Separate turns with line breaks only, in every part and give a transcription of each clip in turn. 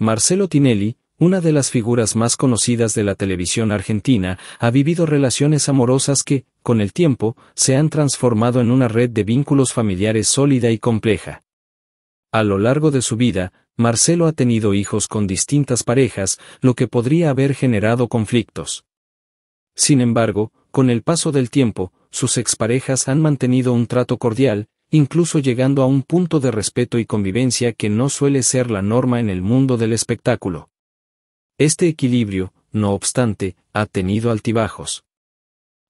Marcelo Tinelli, una de las figuras más conocidas de la televisión argentina, ha vivido relaciones amorosas que, con el tiempo, se han transformado en una red de vínculos familiares sólida y compleja. A lo largo de su vida, Marcelo ha tenido hijos con distintas parejas, lo que podría haber generado conflictos. Sin embargo, con el paso del tiempo, sus exparejas han mantenido un trato cordial, incluso llegando a un punto de respeto y convivencia que no suele ser la norma en el mundo del espectáculo. Este equilibrio, no obstante, ha tenido altibajos.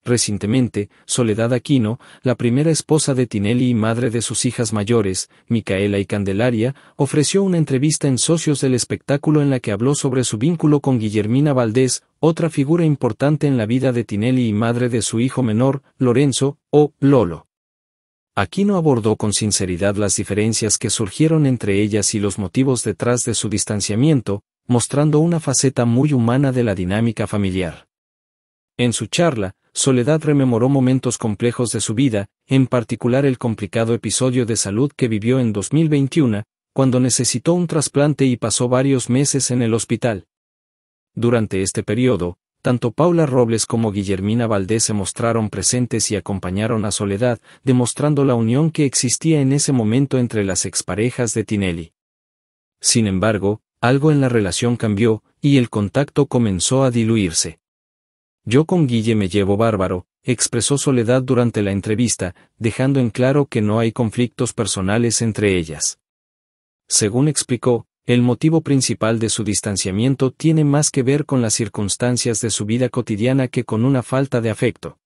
Recientemente, Soledad Aquino, la primera esposa de Tinelli y madre de sus hijas mayores, Micaela y Candelaria, ofreció una entrevista en Socios del Espectáculo en la que habló sobre su vínculo con Guillermina Valdés, otra figura importante en la vida de Tinelli y madre de su hijo menor, Lorenzo, o Lolo. Aquino abordó con sinceridad las diferencias que surgieron entre ellas y los motivos detrás de su distanciamiento, mostrando una faceta muy humana de la dinámica familiar. En su charla, Soledad rememoró momentos complejos de su vida, en particular el complicado episodio de salud que vivió en 2021, cuando necesitó un trasplante y pasó varios meses en el hospital. Durante este periodo, tanto Paula Robles como Guillermina Valdés se mostraron presentes y acompañaron a Soledad, demostrando la unión que existía en ese momento entre las exparejas de Tinelli. Sin embargo, algo en la relación cambió, y el contacto comenzó a diluirse. Yo con Guille me llevo bárbaro, expresó Soledad durante la entrevista, dejando en claro que no hay conflictos personales entre ellas. Según explicó, el motivo principal de su distanciamiento tiene más que ver con las circunstancias de su vida cotidiana que con una falta de afecto.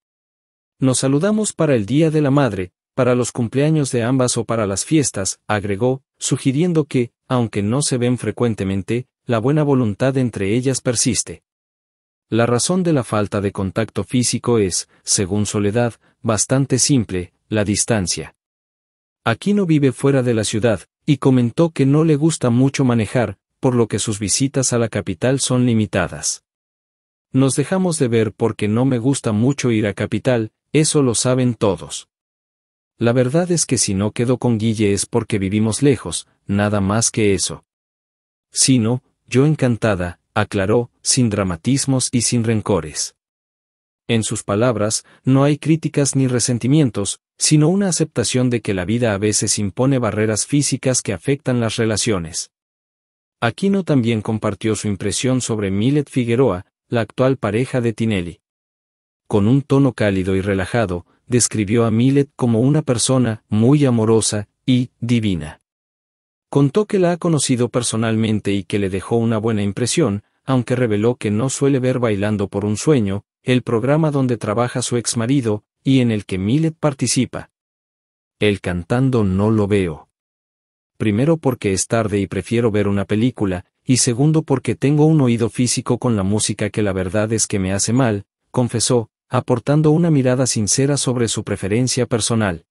Nos saludamos para el Día de la Madre, para los cumpleaños de ambas o para las fiestas, agregó, sugiriendo que, aunque no se ven frecuentemente, la buena voluntad entre ellas persiste. La razón de la falta de contacto físico es, según Soledad, bastante simple, la distancia. «Aquí no vive fuera de la ciudad, y comentó que no le gusta mucho manejar, por lo que sus visitas a la capital son limitadas. Nos dejamos de ver porque no me gusta mucho ir a capital, eso lo saben todos. La verdad es que si no quedo con Guille es porque vivimos lejos, nada más que eso. Sino, no, yo encantada, aclaró, sin dramatismos y sin rencores. En sus palabras, no hay críticas ni resentimientos, sino una aceptación de que la vida a veces impone barreras físicas que afectan las relaciones. Aquino también compartió su impresión sobre Millet Figueroa, la actual pareja de Tinelli. Con un tono cálido y relajado, describió a Millet como una persona muy amorosa y divina. Contó que la ha conocido personalmente y que le dejó una buena impresión, aunque reveló que no suele ver bailando por un sueño, el programa donde trabaja su exmarido, y en el que Millet participa. El cantando no lo veo. Primero porque es tarde y prefiero ver una película, y segundo porque tengo un oído físico con la música que la verdad es que me hace mal, confesó, aportando una mirada sincera sobre su preferencia personal.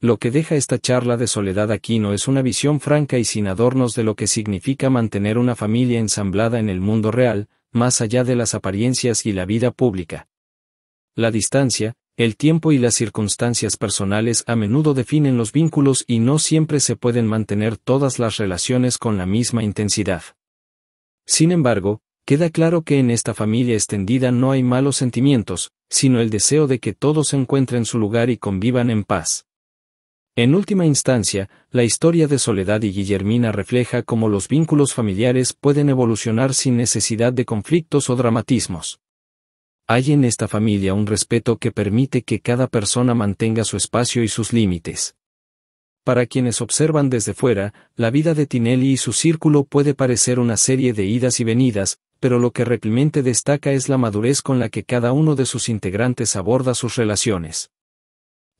Lo que deja esta charla de Soledad aquí no es una visión franca y sin adornos de lo que significa mantener una familia ensamblada en el mundo real, más allá de las apariencias y la vida pública. La distancia, el tiempo y las circunstancias personales a menudo definen los vínculos y no siempre se pueden mantener todas las relaciones con la misma intensidad. Sin embargo, queda claro que en esta familia extendida no hay malos sentimientos, sino el deseo de que todos encuentren su lugar y convivan en paz. En última instancia, la historia de Soledad y Guillermina refleja cómo los vínculos familiares pueden evolucionar sin necesidad de conflictos o dramatismos. Hay en esta familia un respeto que permite que cada persona mantenga su espacio y sus límites. Para quienes observan desde fuera, la vida de Tinelli y su círculo puede parecer una serie de idas y venidas, pero lo que realmente destaca es la madurez con la que cada uno de sus integrantes aborda sus relaciones.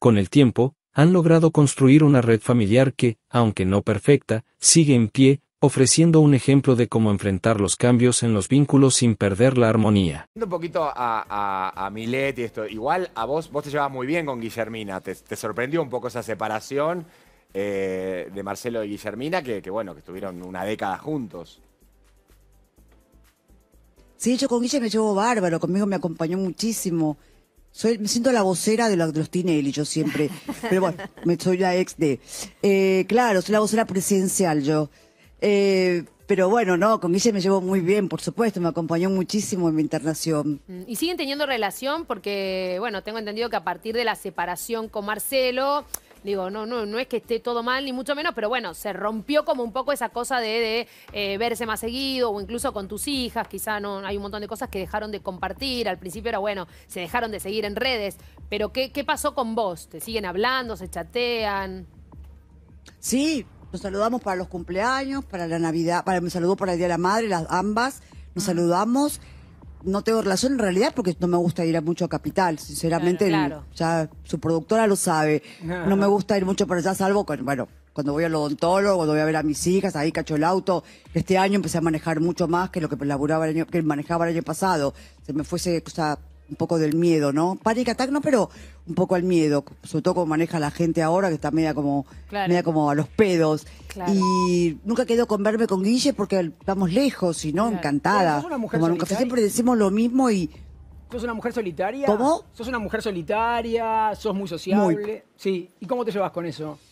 Con el tiempo, han logrado construir una red familiar que, aunque no perfecta, sigue en pie, ofreciendo un ejemplo de cómo enfrentar los cambios en los vínculos sin perder la armonía. Un poquito a, a, Milet y esto, igual a vos, vos te llevas muy bien con Guillermina, te, sorprendió un poco esa separación eh, de Marcelo y Guillermina, que, bueno, que estuvieron una década juntos.
Sí, yo con Guille me llevo bárbaro, conmigo me acompañó muchísimo. Soy, me siento la vocera de, los, Tinelli, yo siempre. Pero bueno, me soy la ex de. Eh, claro, soy la vocera presidencial yo. Eh, pero bueno, no, con se me llevo muy bien, por supuesto, me acompañó muchísimo en mi internación. Mm, ¿Y siguen teniendo relación? Porque, bueno, tengo entendido que a partir de la separación con Marcelo, digo, no, no, no es que esté todo mal, ni mucho menos, pero bueno, se rompió como un poco esa cosa de, eh, verse más seguido, o incluso con tus hijas, quizá no, hay un montón de cosas que dejaron de compartir, al principio era bueno, se dejaron de seguir en redes, pero ¿qué, qué pasó con vos? ¿Te siguen hablando? ¿Se chatean? Sí, nos saludamos para los cumpleaños, para la Navidad, para me saludó para el Día de la Madre, las ambas. Nos saludamos. No tengo relación en realidad porque no me gusta ir mucho a Capital, sinceramente. Ya su productora lo sabe. No me gusta ir mucho para allá, salvo con, bueno, cuando voy al odontólogo, cuando voy a ver a mis hijas, ahí cacho el auto. Este año empecé a manejar mucho más que lo que que manejaba el año pasado. Se me fuese, o sea, un poco del miedo, ¿no? Panic attack no, pero un poco al miedo, sobre todo como maneja la gente ahora, que está media como, media como a los pedos. Y nunca quedo con verme con Guille porque estamos lejos, y no, encantada. nunca, siempre decimos lo mismo y... ¿Sos una mujer
solitaria? ¿Cómo? ¿Sos una mujer solitaria? ¿Sos muy sociable? Sí. ¿Y cómo te llevas con eso?